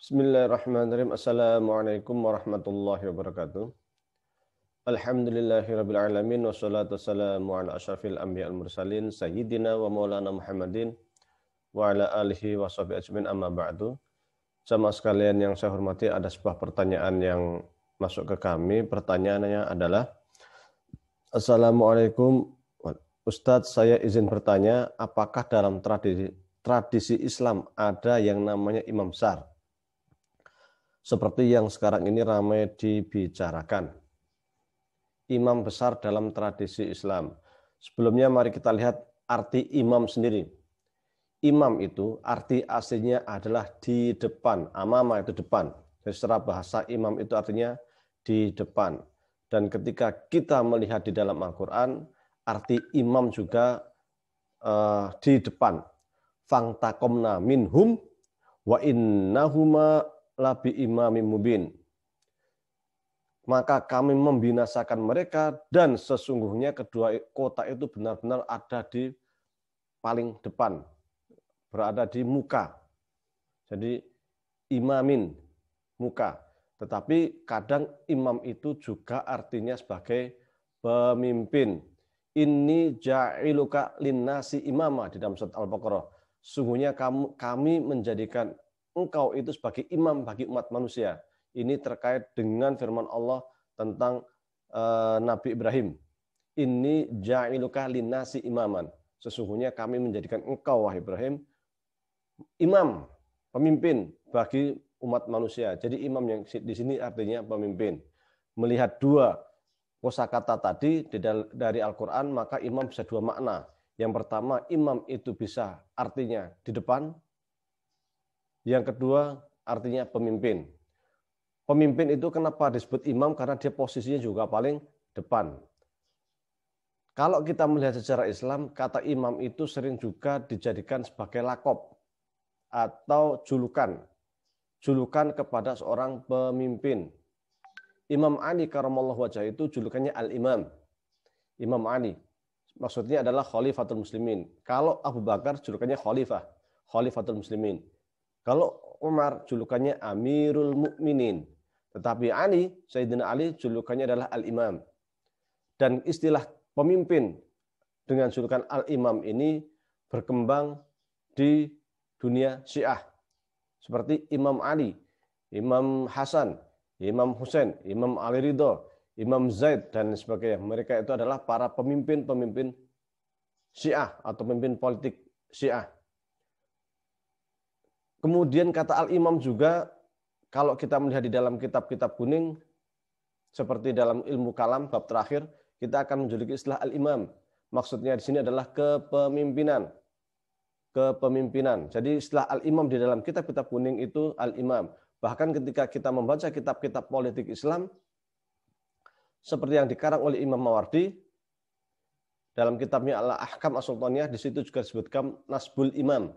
Bismillahirrahmanirrahim. Assalamualaikum warahmatullahi wabarakatuh. alamin. Wassalatu wassalamu ala asyafil anbiya al mursalin. Sayyidina wa maulana Muhammadin. Wa ala alihi wa sahbihi ajmin amma ba'du. Sama sekalian yang saya hormati ada sebuah pertanyaan yang masuk ke kami. Pertanyaannya adalah. Assalamualaikum. Ustadz saya izin bertanya. Apakah dalam tradisi, tradisi Islam ada yang namanya Imam Sar? seperti yang sekarang ini ramai dibicarakan. Imam besar dalam tradisi Islam. Sebelumnya mari kita lihat arti imam sendiri. Imam itu arti aslinya adalah di depan. Amama itu depan. Jadi secara bahasa imam itu artinya di depan. Dan ketika kita melihat di dalam Al-Quran, arti imam juga uh, di depan. Fangtakomna minhum wa innahuma labi imamim mubin. Maka kami membinasakan mereka dan sesungguhnya kedua kota itu benar-benar ada di paling depan, berada di muka. Jadi imamin, muka. Tetapi kadang imam itu juga artinya sebagai pemimpin. Ini ja'iluka linnasi imama di dalam surat Al-Baqarah. Sungguhnya kami kami menjadikan engkau itu sebagai imam bagi umat manusia. Ini terkait dengan firman Allah tentang uh, Nabi Ibrahim. Ini ja'iluka linasi imaman. Sesungguhnya kami menjadikan engkau, wahai Ibrahim, imam, pemimpin bagi umat manusia. Jadi imam yang di sini artinya pemimpin. Melihat dua kosakata tadi dari Al-Qur'an, maka imam bisa dua makna. Yang pertama, imam itu bisa artinya di depan, yang kedua artinya pemimpin. Pemimpin itu kenapa disebut imam? Karena dia posisinya juga paling depan. Kalau kita melihat sejarah Islam, kata imam itu sering juga dijadikan sebagai lakop atau julukan. Julukan kepada seorang pemimpin. Imam Ali karamallahu wajah itu julukannya Al-Imam. Imam Ali. Maksudnya adalah Khalifatul Muslimin. Kalau Abu Bakar julukannya Khalifah. Khalifatul Muslimin. Kalau Umar julukannya Amirul Mukminin, tetapi Ali, Sayyidina Ali julukannya adalah Al-Imam. Dan istilah pemimpin dengan julukan Al-Imam ini berkembang di dunia Syiah. Seperti Imam Ali, Imam Hasan, Imam Hussein, Imam Ali Ridho, Imam Zaid, dan sebagainya. Mereka itu adalah para pemimpin-pemimpin Syiah atau pemimpin politik Syiah. Kemudian kata Al-Imam juga, kalau kita melihat di dalam kitab-kitab kuning, seperti dalam ilmu kalam bab terakhir, kita akan menjuluki istilah Al-Imam. Maksudnya di sini adalah kepemimpinan. Kepemimpinan. Jadi istilah Al-Imam di dalam kitab-kitab kuning itu Al-Imam. Bahkan ketika kita membaca kitab-kitab politik Islam, seperti yang dikarang oleh Imam Mawardi, dalam kitabnya Al-Ahkam As-Sultaniyah, di situ juga disebutkan Nasbul Imam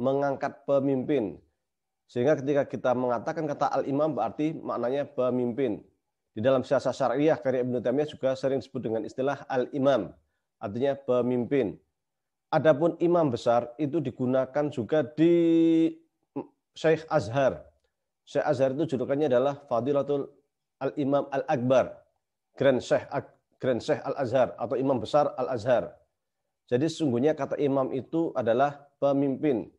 mengangkat pemimpin. Sehingga ketika kita mengatakan kata al-imam berarti maknanya pemimpin. Di dalam siasat syariah karya Ibn Taimiyah juga sering disebut dengan istilah al-imam, artinya pemimpin. Adapun imam besar itu digunakan juga di Syekh Azhar. Syekh Azhar itu julukannya adalah Fadilatul Al-Imam Al-Akbar, Grand Syekh Grand Syekh Al-Azhar atau imam besar Al-Azhar. Jadi sesungguhnya kata imam itu adalah pemimpin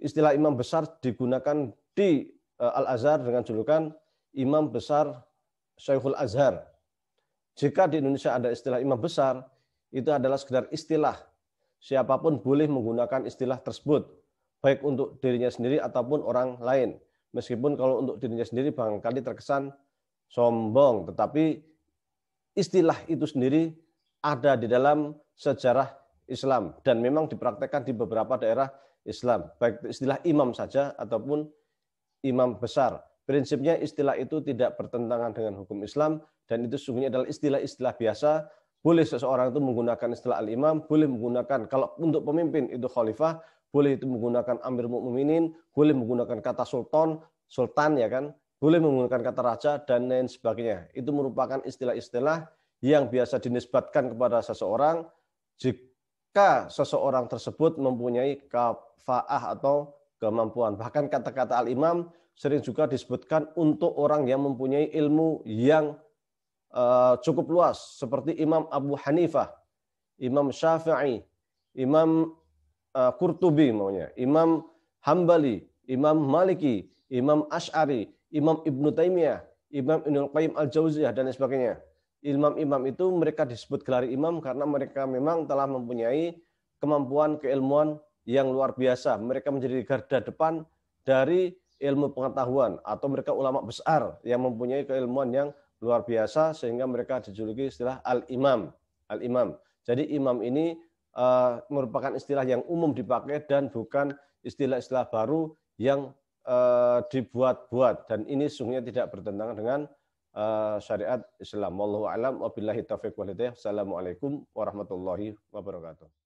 istilah imam besar digunakan di eh, Al-Azhar dengan julukan imam besar syaiful Azhar. Jika di Indonesia ada istilah imam besar, itu adalah sekedar istilah. Siapapun boleh menggunakan istilah tersebut, baik untuk dirinya sendiri ataupun orang lain. Meskipun kalau untuk dirinya sendiri barangkali terkesan sombong, tetapi istilah itu sendiri ada di dalam sejarah Islam dan memang dipraktekkan di beberapa daerah Islam, baik istilah imam saja ataupun imam besar. Prinsipnya istilah itu tidak bertentangan dengan hukum Islam dan itu sesungguhnya adalah istilah-istilah biasa. Boleh seseorang itu menggunakan istilah al-imam, boleh menggunakan kalau untuk pemimpin itu khalifah, boleh itu menggunakan amir mu'minin, boleh menggunakan kata sultan, sultan ya kan, boleh menggunakan kata raja dan lain sebagainya. Itu merupakan istilah-istilah yang biasa dinisbatkan kepada seseorang jika seseorang tersebut mempunyai kafaah atau kemampuan. Bahkan kata-kata al-imam sering juga disebutkan untuk orang yang mempunyai ilmu yang eh, cukup luas. Seperti Imam Abu Hanifah, Imam Syafi'i, Imam Kurtubi eh, maunya, Imam Hambali, Imam Maliki, Imam Ash'ari, Imam Ibnu Taimiyah, Imam Ibnu Qayyim Al-Jauziyah dan sebagainya imam-imam itu mereka disebut gelar imam karena mereka memang telah mempunyai kemampuan keilmuan yang luar biasa. Mereka menjadi garda depan dari ilmu pengetahuan atau mereka ulama besar yang mempunyai keilmuan yang luar biasa sehingga mereka dijuluki istilah al-imam. Al-imam. Jadi imam ini uh, merupakan istilah yang umum dipakai dan bukan istilah-istilah baru yang uh, dibuat-buat dan ini sungguhnya tidak bertentangan dengan Eh, syariat Islam. Wallahu alam wabillahi taufiq wal hidayah. Assalamualaikum warahmatullahi wabarakatuh.